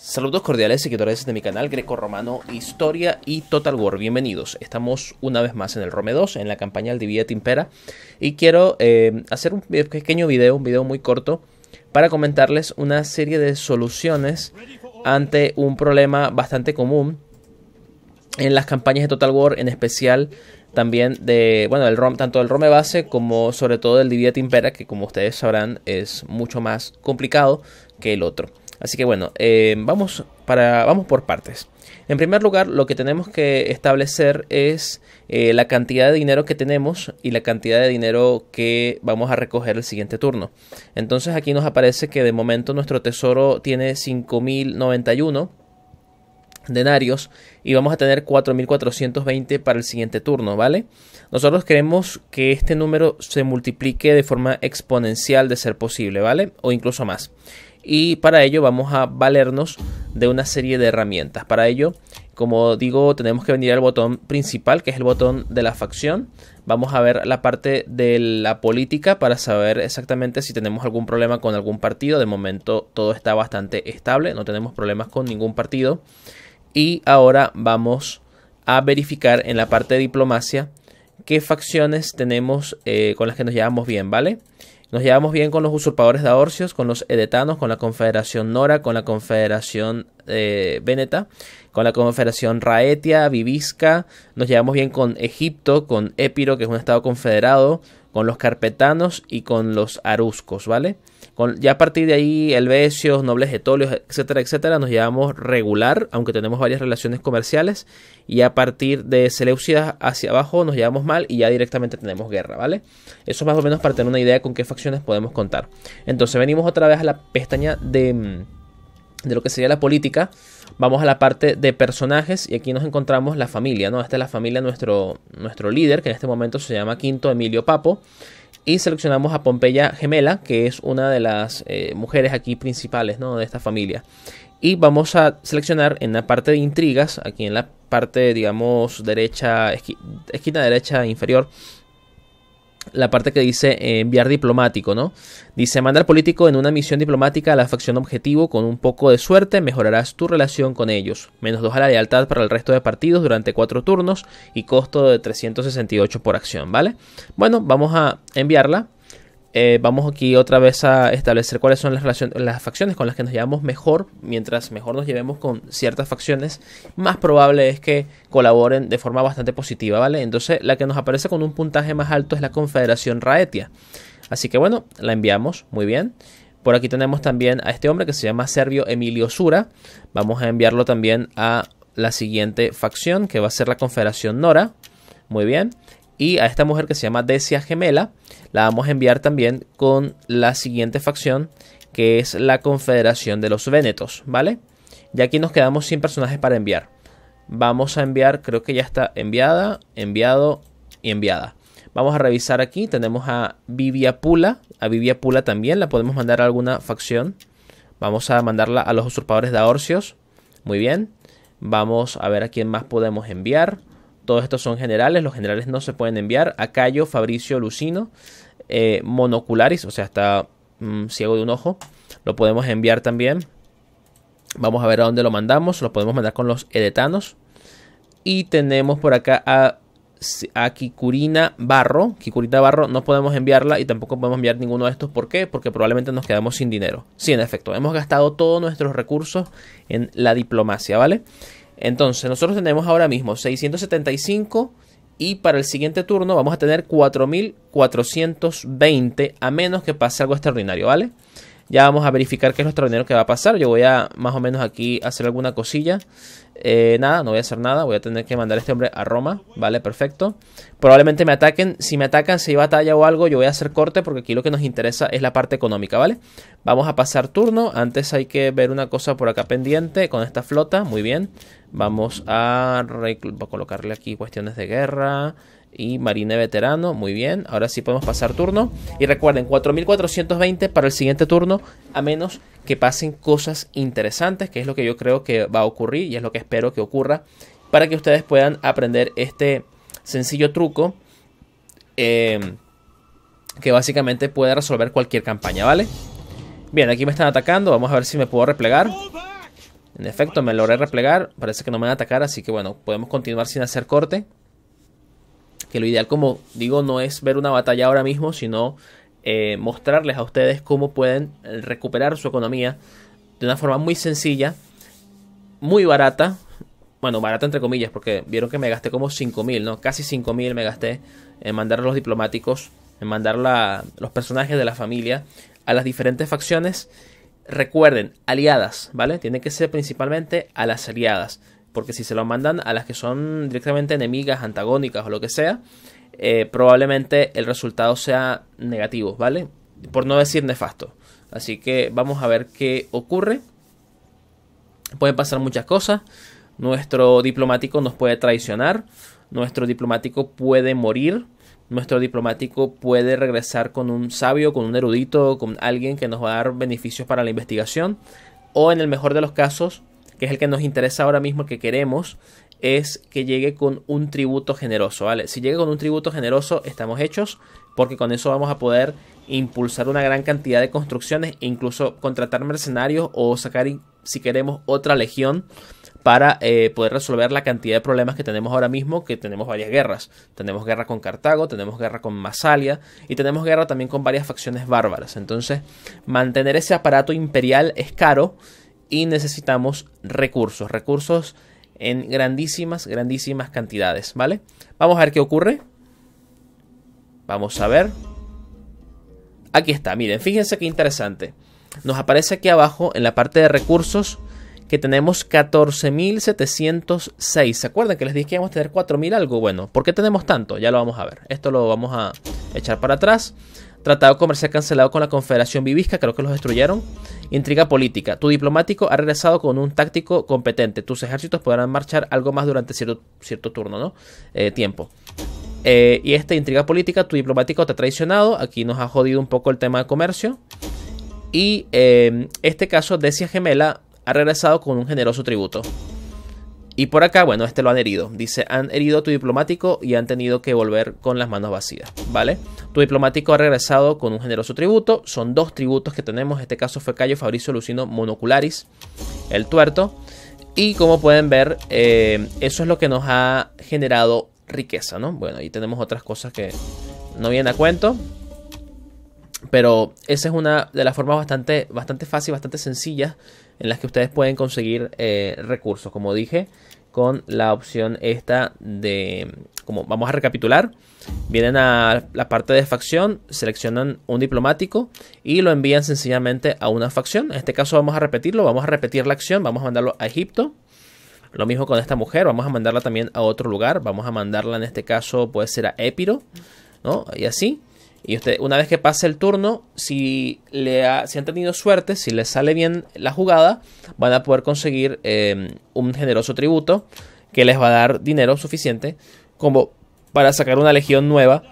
Saludos cordiales seguidores de mi canal Greco-Romano Historia y Total War, bienvenidos. Estamos una vez más en el Rome 2, en la campaña del Divide Timpera y quiero eh, hacer un pequeño video, un video muy corto, para comentarles una serie de soluciones ante un problema bastante común en las campañas de Total War, en especial también de, bueno, el ROM, tanto del ROME base como sobre todo del Divide Timpera, que como ustedes sabrán es mucho más complicado que el otro. Así que bueno, eh, vamos, para, vamos por partes. En primer lugar, lo que tenemos que establecer es eh, la cantidad de dinero que tenemos y la cantidad de dinero que vamos a recoger el siguiente turno. Entonces aquí nos aparece que de momento nuestro tesoro tiene 5.091 denarios y vamos a tener 4.420 para el siguiente turno, ¿vale? Nosotros queremos que este número se multiplique de forma exponencial de ser posible, ¿vale? O incluso más y para ello vamos a valernos de una serie de herramientas. Para ello, como digo, tenemos que venir al botón principal, que es el botón de la facción. Vamos a ver la parte de la política para saber exactamente si tenemos algún problema con algún partido. De momento todo está bastante estable, no tenemos problemas con ningún partido. Y ahora vamos a verificar en la parte de diplomacia qué facciones tenemos eh, con las que nos llevamos bien, ¿vale? Nos llevamos bien con los usurpadores de Aorcios, con los edetanos, con la Confederación Nora, con la Confederación eh, Veneta, con la Confederación Raetia, Vivisca. Nos llevamos bien con Egipto, con Épiro, que es un estado confederado, con los carpetanos y con los aruscos, ¿vale? Con, ya a partir de ahí, helvecios, nobles etolios, etcétera, etcétera, nos llevamos regular, aunque tenemos varias relaciones comerciales, y a partir de Seleucidas hacia abajo nos llevamos mal y ya directamente tenemos guerra, ¿vale? Eso más o menos para tener una idea con qué facciones podemos contar. Entonces venimos otra vez a la pestaña de, mm, de lo que sería la política Vamos a la parte de personajes y aquí nos encontramos la familia, ¿no? Esta es la familia, nuestro, nuestro líder, que en este momento se llama Quinto Emilio Papo. Y seleccionamos a Pompeya Gemela, que es una de las eh, mujeres aquí principales, ¿no? De esta familia. Y vamos a seleccionar en la parte de intrigas, aquí en la parte, digamos, derecha, esquina derecha inferior, la parte que dice eh, enviar diplomático, ¿no? Dice mandar político en una misión diplomática a la facción objetivo con un poco de suerte mejorarás tu relación con ellos. Menos dos a la lealtad para el resto de partidos durante cuatro turnos y costo de 368 por acción, ¿vale? Bueno, vamos a enviarla eh, vamos aquí otra vez a establecer cuáles son las, las facciones con las que nos llevamos mejor. Mientras mejor nos llevemos con ciertas facciones, más probable es que colaboren de forma bastante positiva, ¿vale? Entonces la que nos aparece con un puntaje más alto es la Confederación Raetia. Así que bueno, la enviamos, muy bien. Por aquí tenemos también a este hombre que se llama Servio Emilio Sura. Vamos a enviarlo también a la siguiente facción que va a ser la Confederación Nora. Muy bien. Y a esta mujer que se llama Decia Gemela la vamos a enviar también con la siguiente facción que es la Confederación de los Vénetos, ¿vale? Y aquí nos quedamos sin personajes para enviar. Vamos a enviar, creo que ya está enviada, enviado y enviada. Vamos a revisar aquí, tenemos a Vivia Pula, a Vivia Pula también la podemos mandar a alguna facción. Vamos a mandarla a los usurpadores de Aorcios, muy bien. Vamos a ver a quién más podemos enviar. Todos estos son generales, los generales no se pueden enviar. A Cayo Fabricio, Lucino, eh, monocularis, o sea, está mm, ciego de un ojo. Lo podemos enviar también. Vamos a ver a dónde lo mandamos. Lo podemos mandar con los edetanos. Y tenemos por acá a, a Kikurina Barro. Kikurina Barro no podemos enviarla y tampoco podemos enviar ninguno de estos. ¿Por qué? Porque probablemente nos quedamos sin dinero. Sí, en efecto, hemos gastado todos nuestros recursos en la diplomacia, ¿vale? Entonces, nosotros tenemos ahora mismo 675 y para el siguiente turno vamos a tener 4420 a menos que pase algo extraordinario, ¿vale? ya vamos a verificar qué es nuestro dinero que va a pasar. Yo voy a más o menos aquí hacer alguna cosilla. Eh, nada, no voy a hacer nada. Voy a tener que mandar a este hombre a Roma. Vale, perfecto. Probablemente me ataquen. Si me atacan, si hay batalla o algo, yo voy a hacer corte porque aquí lo que nos interesa es la parte económica, ¿vale? Vamos a pasar turno. Antes hay que ver una cosa por acá pendiente con esta flota. Muy bien. Vamos a, a colocarle aquí cuestiones de guerra y Marine Veterano. Muy bien, ahora sí podemos pasar turno. Y recuerden, 4420 para el siguiente turno, a menos que pasen cosas interesantes, que es lo que yo creo que va a ocurrir y es lo que espero que ocurra, para que ustedes puedan aprender este sencillo truco. Em, que básicamente puede resolver cualquier campaña, ¿vale? Bien, aquí me están atacando, vamos a ver si me puedo replegar. En efecto, me logré replegar, parece que no me van a atacar, así que bueno, podemos continuar sin hacer corte que lo ideal, como digo, no es ver una batalla ahora mismo, sino eh, mostrarles a ustedes cómo pueden eh, recuperar su economía de una forma muy sencilla, muy barata, bueno, barata entre comillas, porque vieron que me gasté como 5.000, ¿no? Casi 5.000 me gasté en mandar a los diplomáticos, en mandar a los personajes de la familia a las diferentes facciones. Recuerden, aliadas, ¿vale? Tienen que ser principalmente a las aliadas. Porque si se lo mandan a las que son directamente enemigas, antagónicas o lo que sea, eh, probablemente el resultado sea negativo, ¿vale? Por no decir nefasto. Así que vamos a ver qué ocurre. Pueden pasar muchas cosas. Nuestro diplomático nos puede traicionar. Nuestro diplomático puede morir. Nuestro diplomático puede regresar con un sabio, con un erudito, con alguien que nos va a dar beneficios para la investigación. O en el mejor de los casos, que es el que nos interesa ahora mismo, que queremos, es que llegue con un tributo generoso, ¿vale? Si llega con un tributo generoso, estamos hechos, porque con eso vamos a poder impulsar una gran cantidad de construcciones e incluso contratar mercenarios o sacar, si queremos, otra legión para eh, poder resolver la cantidad de problemas que tenemos ahora mismo, que tenemos varias guerras. Tenemos guerra con Cartago, tenemos guerra con Masalia y tenemos guerra también con varias facciones bárbaras. Entonces, mantener ese aparato imperial es caro y necesitamos recursos, recursos en grandísimas, grandísimas cantidades, ¿vale? Vamos a ver qué ocurre. Vamos a ver. Aquí está, miren, fíjense qué interesante. Nos aparece aquí abajo en la parte de recursos que tenemos 14.706. ¿Se acuerdan que les dije que íbamos a tener 4.000 algo? Bueno, ¿por qué tenemos tanto? Ya lo vamos a ver. Esto lo vamos a echar para atrás. Tratado comercial cancelado con la Confederación Vivisca, creo que los destruyeron. Intriga política. Tu diplomático ha regresado con un táctico competente. Tus ejércitos podrán marchar algo más durante cierto, turno, ¿no? Eh, tiempo. Eh, y esta intriga política, tu diplomático te ha traicionado. Aquí nos ha jodido un poco el tema de comercio. Y eh, este caso, Decia Gemela ha regresado con un generoso tributo. Y por acá, bueno, este lo han herido. Dice, han herido a tu diplomático y han tenido que volver con las manos vacías, ¿vale? Tu diplomático ha regresado con un generoso tributo. Son dos tributos que tenemos. Este caso fue Cayo Fabricio Lucino Monocularis, el tuerto. Y como pueden ver, eh, eso es lo que nos ha generado riqueza, ¿no? Bueno, ahí tenemos otras cosas que no vienen a cuento. Pero esa es una de las formas bastante, bastante fácil, bastante sencilla en las que ustedes pueden conseguir eh, recursos. Como dije, con la opción esta de... Como vamos a recapitular, vienen a la parte de facción, seleccionan un diplomático y lo envían sencillamente a una facción. En este caso vamos a repetirlo, vamos a repetir la acción, vamos a mandarlo a Egipto. Lo mismo con esta mujer, vamos a mandarla también a otro lugar, vamos a mandarla en este caso puede ser a Épiro, ¿no? Y así. Y usted, una vez que pase el turno, si, le ha, si han tenido suerte, si les sale bien la jugada, van a poder conseguir em, un generoso tributo que les va a dar dinero suficiente como para sacar una legión nueva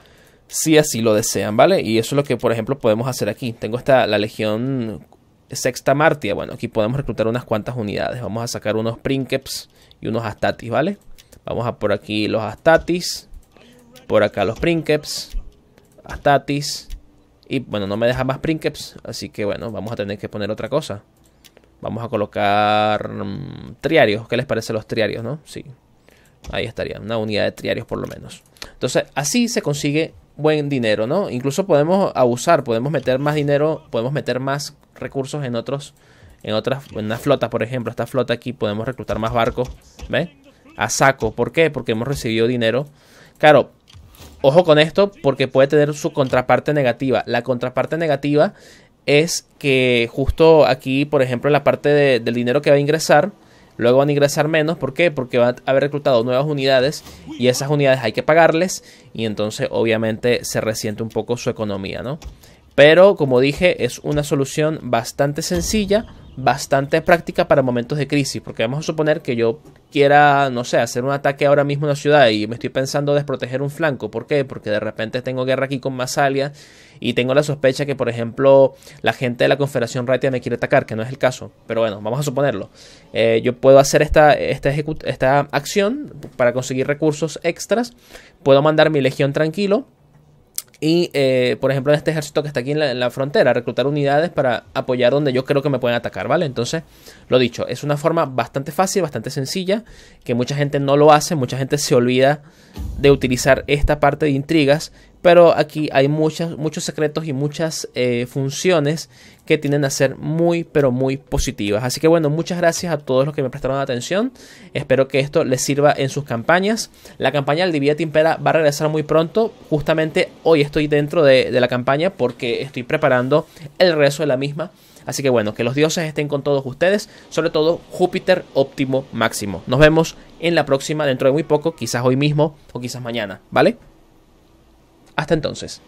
si así lo desean, ¿vale? Y eso es lo que, por ejemplo, podemos hacer aquí. Tengo esta, la legión sexta martia. Bueno, aquí podemos reclutar unas cuantas unidades. Vamos a sacar unos princeps y unos astatis, ¿vale? Vamos a por aquí los astatis. Por acá los princeps. Statis Y bueno, no me deja más Princeps. Así que bueno, vamos a tener que poner otra cosa. Vamos a colocar mm, triarios. ¿Qué les parece los triarios, no? Sí. Ahí estaría, una unidad de triarios por lo menos. Entonces, así se consigue buen dinero, ¿no? Incluso podemos abusar, podemos meter más dinero, podemos meter más recursos en otros, en otras, en una flota, por ejemplo. Esta flota aquí podemos reclutar más barcos, ¿ve? A saco. ¿Por qué? Porque hemos recibido dinero. Claro, Ojo con esto porque puede tener su contraparte negativa. La contraparte negativa es que justo aquí, por ejemplo, en la parte del dinero que va a ingresar, luego van a ingresar menos. ¿Por qué? Porque van a haber reclutado nuevas unidades y esas unidades hay que pagarles y entonces obviamente se resiente un poco su economía, ¿no? Pero como dije, es una solución bastante sencilla bastante práctica para momentos de crisis, porque vamos a suponer que yo quiera, no sé, hacer un ataque ahora mismo en una ciudad y me estoy pensando desproteger un flanco. ¿Por qué? Porque de repente tengo guerra aquí con Masalia y tengo la sospecha que, por ejemplo, la gente de la Confederación Ratia me quiere atacar, que no es el caso. Pero bueno, vamos a suponerlo. Eh, yo puedo hacer esta, esta, esta acción para conseguir recursos extras. Puedo mandar mi legión tranquilo y, eh, por ejemplo, en este ejército que está aquí en la, frontera, reclutar unidades para apoyar donde yo creo que me pueden atacar, ¿vale? Entonces, lo dicho, es una forma bastante fácil, bastante sencilla, que mucha gente no lo hace, mucha gente se olvida de utilizar esta parte de intrigas pero aquí hay muchas, muchos secretos y muchas eh, funciones que tienden a ser muy, pero muy positivas. Así que bueno, muchas gracias a todos los que me prestaron atención. Espero que esto les sirva en sus campañas. La campaña del Divide Impera va a regresar muy pronto. Justamente hoy estoy dentro de, la campaña porque estoy preparando el rezo de la misma. Así que bueno, que los dioses estén con todos ustedes, sobre todo Júpiter óptimo máximo. Nos vemos en la próxima dentro de muy poco, quizás hoy mismo o quizás mañana, ¿vale? Hasta entonces.